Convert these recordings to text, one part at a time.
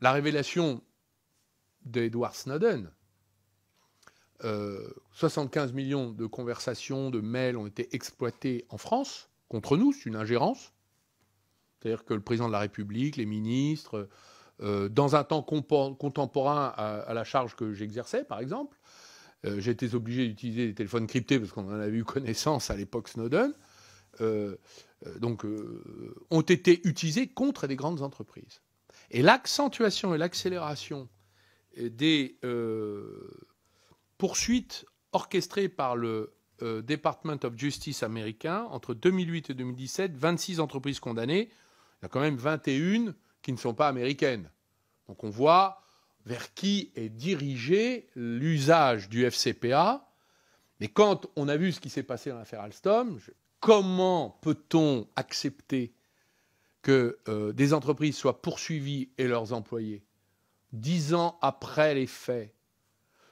la révélation d'Edward Snowden, 75 euh, millions de conversations, de mails ont été exploités en France contre nous, c'est une ingérence. C'est-à-dire que le président de la République, les ministres, euh, dans un temps contemporain à, la charge que j'exerçais, par exemple, euh, j'étais obligé d'utiliser des téléphones cryptés parce qu'on en avait eu connaissance à l'époque Snowden, donc ont été utilisés contre des grandes entreprises. Et l'accentuation et l'accélération euh, des euh, poursuites orchestrées par le euh, Department of Justice américain entre 2008 et 2017, 26 entreprises condamnées, il y a quand même 21 qui ne sont pas américaines. Donc on voit vers qui est dirigé l'usage du FCPA. Mais quand on a vu ce qui s'est passé dans l'affaire Alstom, comment peut-on accepter que euh, des entreprises soient poursuivies et leurs employés, dix ans après les faits,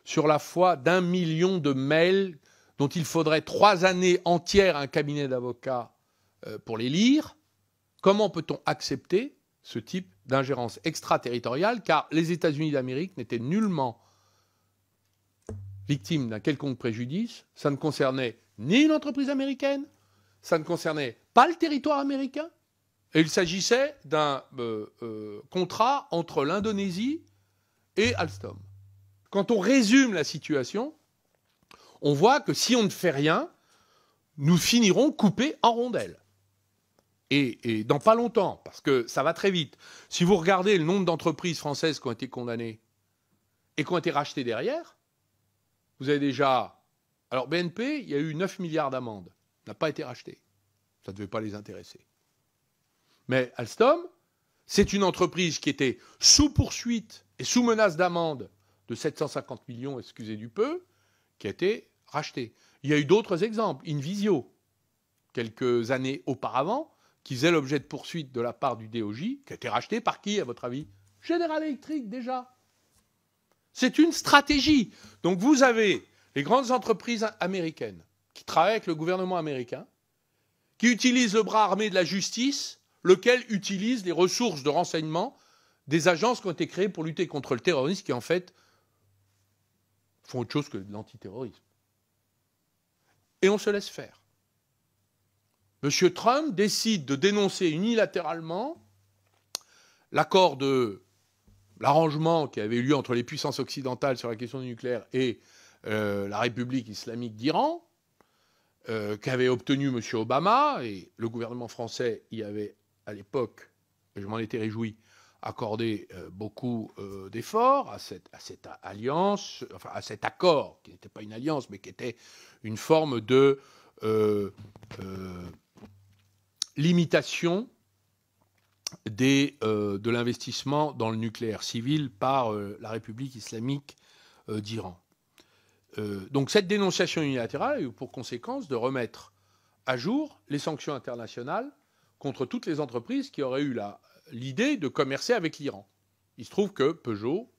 sur la foi d'un million de mails dont il faudrait trois années entières à un cabinet d'avocats euh, pour les lire, comment peut-on accepter ce type d'ingérence extraterritoriale car les États-Unis d'Amérique n'étaient nullement victimes d'un quelconque préjudice, ça ne concernait ni une entreprise américaine, ça ne concernait pas le territoire américain, et il s'agissait d'un euh, euh, contrat entre l'Indonésie et Alstom. Quand on résume la situation, on voit que si on ne fait rien, nous finirons coupés en rondelles. Et, dans pas longtemps, parce que ça va très vite. Si vous regardez le nombre d'entreprises françaises qui ont été condamnées et qui ont été rachetées derrière, vous avez déjà. Alors BNP, il y a eu 9 milliards d'amendes, n'a pas été racheté. Ça ne devait pas les intéresser. Mais Alstom, c'est une entreprise qui était sous poursuite et sous menace d'amende de 750 millions, excusez du peu, qui a été rachetée. Il y a eu d'autres exemples. Invisio, quelques années auparavant, qui faisait l'objet de poursuite de la part du DOJ, qui a été racheté par qui, à votre avis General Electric, déjà. C'est une stratégie. Donc vous avez les grandes entreprises américaines qui travaillent avec le gouvernement américain, qui utilisent le bras armé de la justice lequel utilise les ressources de renseignement des agences qui ont été créées pour lutter contre le terrorisme, qui en fait font autre chose que de l'antiterrorisme. Et on se laisse faire. M. Trump décide de dénoncer unilatéralement l'accord de l'arrangement qui avait eu lieu entre les puissances occidentales sur la question du nucléaire et euh, la République islamique d'Iran, euh, qu'avait obtenu M. Obama, et le gouvernement français y avait à l'époque, et je m'en étais réjoui, accordé euh, beaucoup euh, d'efforts à cette, alliance, à cet accord, qui n'était pas une alliance, mais qui était une forme de euh, limitation de l'investissement dans le nucléaire civil par la République islamique d'Iran. donc cette dénonciation unilatérale a eu pour conséquence de remettre à jour les sanctions internationales contre toutes les entreprises qui auraient eu l'idée de commercer avec l'Iran. Il se trouve que Peugeot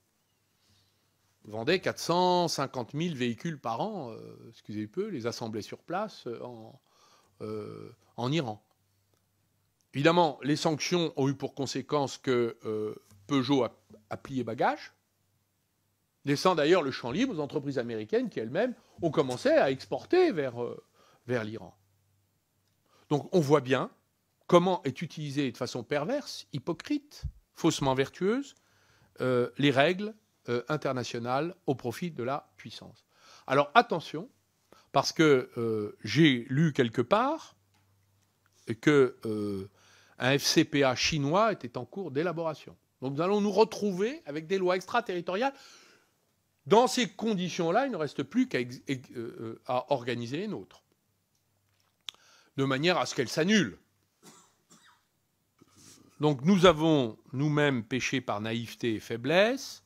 vendait 450 000 véhicules par an, euh, excusez peu, les assemblait sur place euh, euh, en, Iran. Évidemment, les sanctions ont eu pour conséquence que Peugeot a, plié bagage, laissant d'ailleurs le champ libre aux entreprises américaines qui elles-mêmes ont commencé à exporter vers l'Iran. Donc on voit bien comment est utilisée de façon perverse, hypocrite, faussement vertueuse, euh, les règles euh, internationales au profit de la puissance. Alors attention, parce que euh, j'ai lu quelque part que un FCPA chinois était en cours d'élaboration. Donc nous allons nous retrouver avec des lois extraterritoriales. Dans ces conditions-là, il ne reste plus qu'à organiser les nôtres, de manière à ce qu'elles s'annulent. Donc nous avons nous-mêmes péché par naïveté et faiblesse,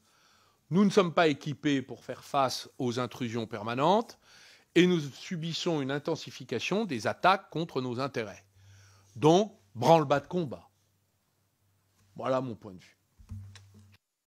nous ne sommes pas équipés pour faire face aux intrusions permanentes, et nous subissons une intensification des attaques contre nos intérêts. Donc, branle-bas de combat. Voilà mon point de vue.